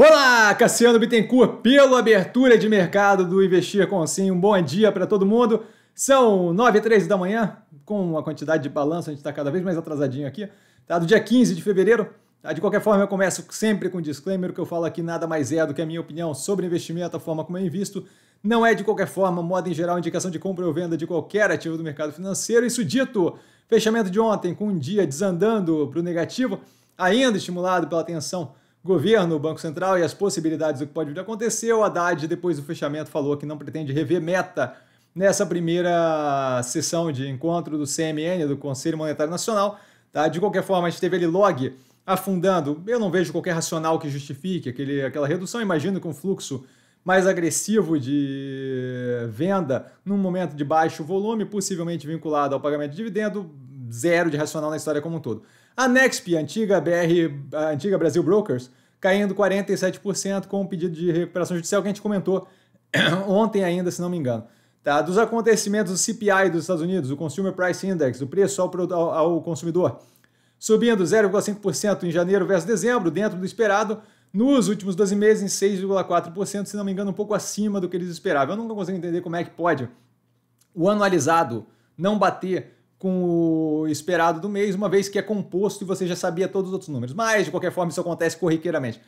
Olá, Cassiano Bittencourt, pela abertura de mercado do Investir com Sim. Um bom dia para todo mundo. São 9 e 13 da manhã, com a quantidade de balanço, a gente está cada vez mais atrasadinho aqui. Tá do dia 15 de fevereiro. Tá? De qualquer forma, eu começo sempre com um disclaimer que eu falo aqui nada mais é do que a minha opinião sobre investimento, a forma como eu invisto. Não é de qualquer forma, moda em geral, indicação de compra ou venda de qualquer ativo do mercado financeiro. Isso dito, fechamento de ontem com um dia desandando para o negativo, ainda estimulado pela tensão governo, Banco Central e as possibilidades do que pode vir a acontecer, o Haddad, depois do fechamento, falou que não pretende rever meta nessa primeira sessão de encontro do CMN, do Conselho Monetário Nacional. Tá? De qualquer forma, a gente teve ele log afundando. Eu não vejo qualquer racional que justifique aquele, aquela redução. Imagino que um fluxo mais agressivo de venda num momento de baixo volume, possivelmente vinculado ao pagamento de dividendo, zero de racional na história como um todo. A Nexp, antiga BR, antiga Brasil Brokers, caindo 47% com o um pedido de recuperação judicial que a gente comentou ontem ainda, se não me engano. Tá? Dos acontecimentos do CPI dos Estados Unidos, o Consumer Price Index, o preço ao, ao, consumidor, subindo 0,5% em janeiro versus dezembro, dentro do esperado, nos últimos 12 meses em 6,4%, se não me engano, um pouco acima do que eles esperavam. Eu nunca consigo entender como é que pode o anualizado não bater com o esperado do mês, uma vez que é composto e você já sabia todos os outros números. Mas, de qualquer forma, isso acontece corriqueiramente.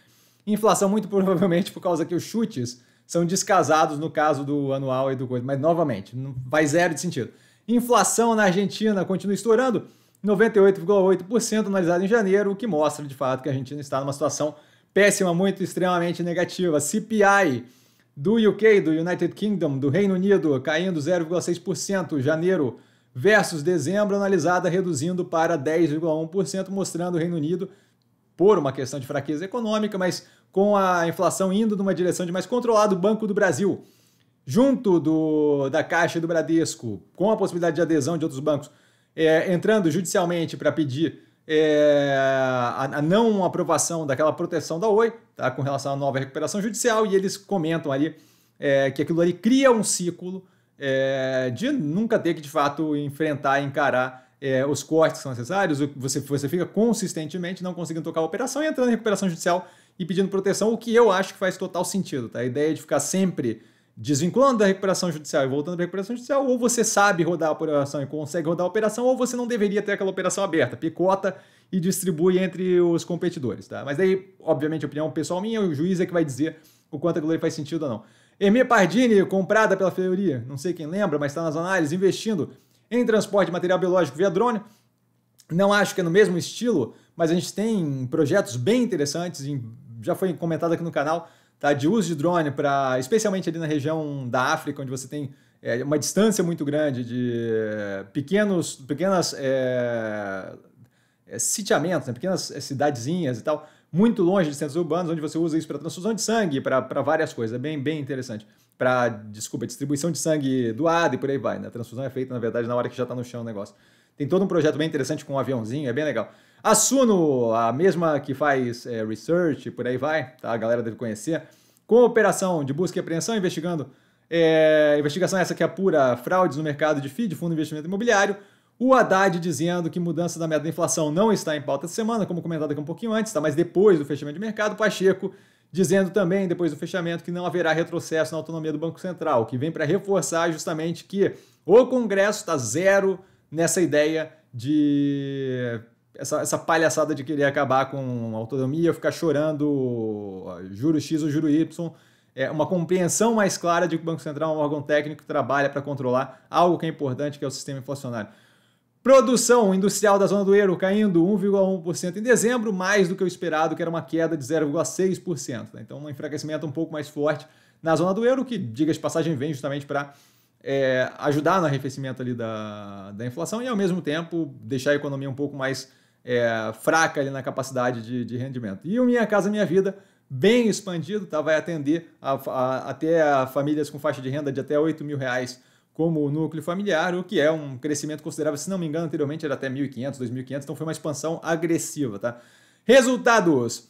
Inflação, muito provavelmente, por causa que os chutes são descasados no caso do anual e do coisa. Mas, novamente, não faz zero de sentido. Inflação na Argentina continua estourando, 98,8% analisado em janeiro, o que mostra, de fato, que a Argentina está numa situação péssima, muito extremamente negativa. CPI do UK, do United Kingdom, do Reino Unido, caindo 0,6%, janeiro versus dezembro, analisada reduzindo para 10,1%, mostrando o Reino Unido, por uma questão de fraqueza econômica, mas com a inflação indo numa direção de mais controlado, o Banco do Brasil, junto do, da Caixa e do Bradesco, com a possibilidade de adesão de outros bancos, é, entrando judicialmente para pedir é, a, a, não aprovação daquela proteção da Oi, tá, com relação à nova recuperação judicial, e eles comentam ali é, que aquilo ali cria um ciclo é, de nunca ter que de fato enfrentar, encarar é, os cortes que são necessários, você, você fica consistentemente não conseguindo tocar a operação e entrando em recuperação judicial e pedindo proteção, o que eu acho que faz total sentido. Tá? A ideia de ficar sempre desvinculando da recuperação judicial e voltando para a recuperação judicial, ou você sabe rodar a operação e consegue rodar a operação, ou você não deveria ter aquela operação aberta, picota e distribui entre os competidores. Tá? Mas daí, obviamente, a opinião pessoal minha, o juiz é que vai dizer o quanto aquilo ali faz sentido ou não. Emir Pardini, comprada pela Fleury, não sei quem lembra, mas está nas análises, investindo em transporte de material biológico via drone. Não acho que é no mesmo estilo, mas a gente tem projetos bem interessantes, já foi comentado aqui no canal, tá? de uso de drone, para especialmente ali na região da África, onde você tem é, uma distância muito grande de eh, pequenos, pequenas é, é, sitiamentos, né? pequenas cidadezinhas e tal, muito longe de centros urbanos, onde você usa isso para transfusão de sangue, para várias coisas. É bem, bem interessante. Para, desculpa, distribuição de sangue doado e por aí vai. Né? A transfusão é feita, na verdade, na hora que já está no chão o negócio. Tem todo um projeto bem interessante com um aviãozinho, é bem legal. A Suno, a mesma que faz é, research, por aí vai, tá? a galera deve conhecer. Com operação de busca e apreensão, investigando. É, investigação é essa que apura fraudes no mercado de FII, de fundo de investimento imobiliário. O Haddad dizendo que mudança da meta da inflação não está em pauta de semana, como comentado aqui um pouquinho antes, tá? mas depois do fechamento de mercado, Pacheco dizendo também, depois do fechamento, que não haverá retrocesso na autonomia do Banco Central, que vem para reforçar justamente que o Congresso está zero nessa ideia de essa, essa palhaçada de querer acabar com autonomia, ficar chorando juro X ou juro Y. É uma compreensão mais clara de que o Banco Central é um órgão técnico que trabalha para controlar algo que é importante, que é o sistema inflacionário. Produção industrial da zona do euro caindo 1,1% em dezembro, mais do que o esperado, que era uma queda de 0,6%. Né? Então, um enfraquecimento um pouco mais forte na zona do euro, que, diga de passagem, vem justamente para é, ajudar no arrefecimento ali da, da inflação e, ao mesmo tempo, deixar a economia um pouco mais é, fraca ali na capacidade de, de rendimento. E o Minha Casa Minha Vida bem expandido, tá? vai atender a, a, até a famílias com faixa de renda de até 8 mil reais como o núcleo familiar, o que é um crescimento considerável, se não me engano, anteriormente era até 1.500, 2.500, então foi uma expansão agressiva, tá? Resultados.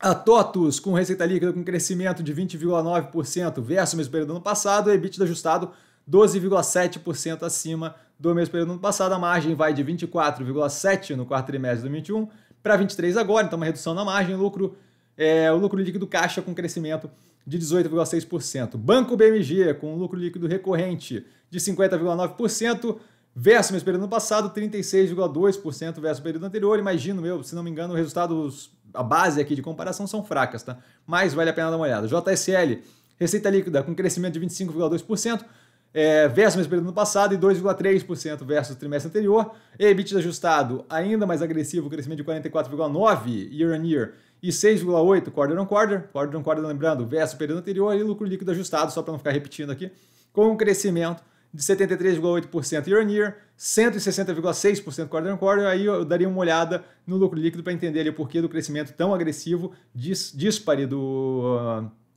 A TOTUS com receita líquida com crescimento de 20,9% versus o mesmo período do ano passado, EBITDA ajustado 12,7% acima do mesmo período do ano passado. A margem vai de 24,7% no quarto trimestre de 2021 para 23% agora, então uma redução na margem. Lucro, é, o lucro líquido caixa com crescimento de 18,6%. Banco BMG, com lucro líquido recorrente de 50,9%, versus o mesmo período passado, 36,2% versus o período anterior. Imagino, meu, se não me engano, os resultados, a base aqui de comparação são fracas, tá? Mas vale a pena dar uma olhada. JSL, receita líquida com crescimento de 25,2%, é, versus o mesmo período passado e 2,3% versus o trimestre anterior. EBITDA ajustado, ainda mais agressivo, crescimento de 44,9% year on year e 6,8 quarter on quarter, quarter on quarter, lembrando, verso período anterior e lucro líquido ajustado, só para não ficar repetindo aqui, com um crescimento de 73,8% year on year, 160,6% quarter on quarter, aí eu daria uma olhada no lucro líquido para entender ali, o porquê do crescimento tão agressivo, dis, dispare do... Uh,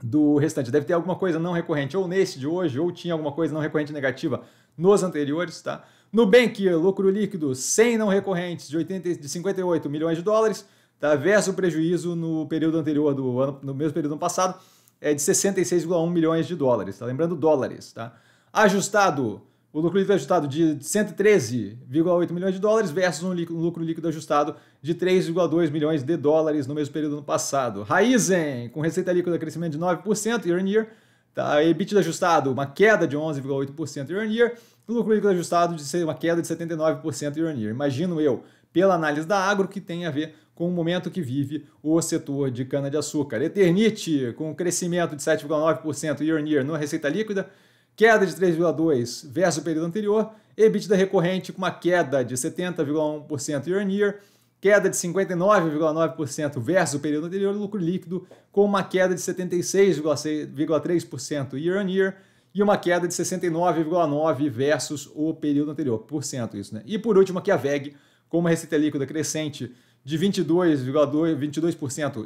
do restante. Deve ter alguma coisa não recorrente, ou nesse de hoje, ou tinha alguma coisa não recorrente negativa nos anteriores, tá? Nubank, lucro líquido sem não recorrentes de, 80, de 58 milhões de dólares, tá? versus o prejuízo no período anterior do ano, no mesmo período passado, é de 66,1 milhões de dólares, tá? Lembrando dólares, tá? Ajustado, o lucro líquido ajustado de 113,8 milhões de dólares versus um lucro líquido ajustado de 3,2 milhões de dólares no mesmo período no passado. Raizen, com receita líquida crescimento de 9% year on year, tá? EBITDA ajustado, uma queda de 11,8% year on year, lucro líquido ajustado de uma queda de 79% year on year. Imagino eu, pela análise da agro, que tem a ver com o momento que vive o setor de cana-de-açúcar. Eternite, com crescimento de 7,9% year on year na receita líquida, queda de 3,2% versus o período anterior, EBITDA recorrente com uma queda de 70,1% year on year, queda de 59,9% versus o período anterior, lucro líquido com uma queda de 76,3% year on year e uma queda de 69,9% versus o período anterior, por cento isso, né? E por último aqui a VEG, com uma receita líquida crescente de 22,2% 22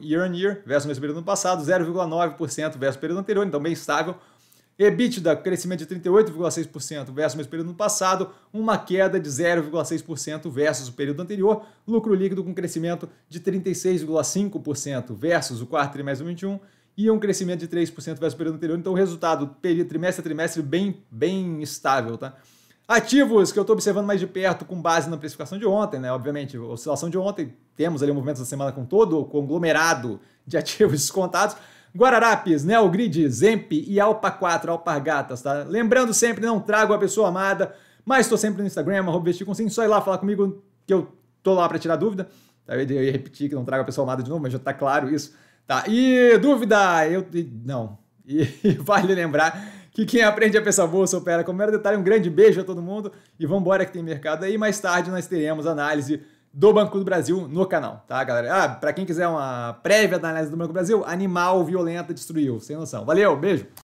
year on year versus o mesmo período ano passado, 0,9% versus o período anterior, então bem estável. EBITDA, crescimento de 38,6% versus o mesmo período do ano passado, uma queda de 0,6% versus o período anterior, lucro líquido com crescimento de 36,5% versus o quarto trimestre de 2021 e um crescimento de 3% versus o período anterior. Então, o resultado trimestre a trimestre bem, bem estável, tá? Ativos que eu estou observando mais de perto com base na precificação de ontem, né? Obviamente, oscilação de ontem temos ali o um movimento da semana com todo o conglomerado de ativos descontados. Guararapes, Neogrid, Zemp e Alpa 4, Alpargatas, tá? Lembrando sempre, não trago a pessoa amada, mas estou sempre no Instagram, vestirconsinho, só ir lá falar comigo que eu tô lá para tirar dúvida. Tá? Eu ia repetir que não trago a pessoa amada de novo, mas já tá claro isso. Tá, e dúvida, eu... não. E, vale lembrar que quem aprende a pensar bolsa opera. Como era detalhe, um grande beijo a todo mundo e vamos que tem mercado aí. Mais tarde nós teremos análise do Banco do Brasil no canal, tá, galera? Ah, pra quem quiser uma prévia da análise do Banco do Brasil, animal violenta destruiu, sem noção. Valeu, beijo!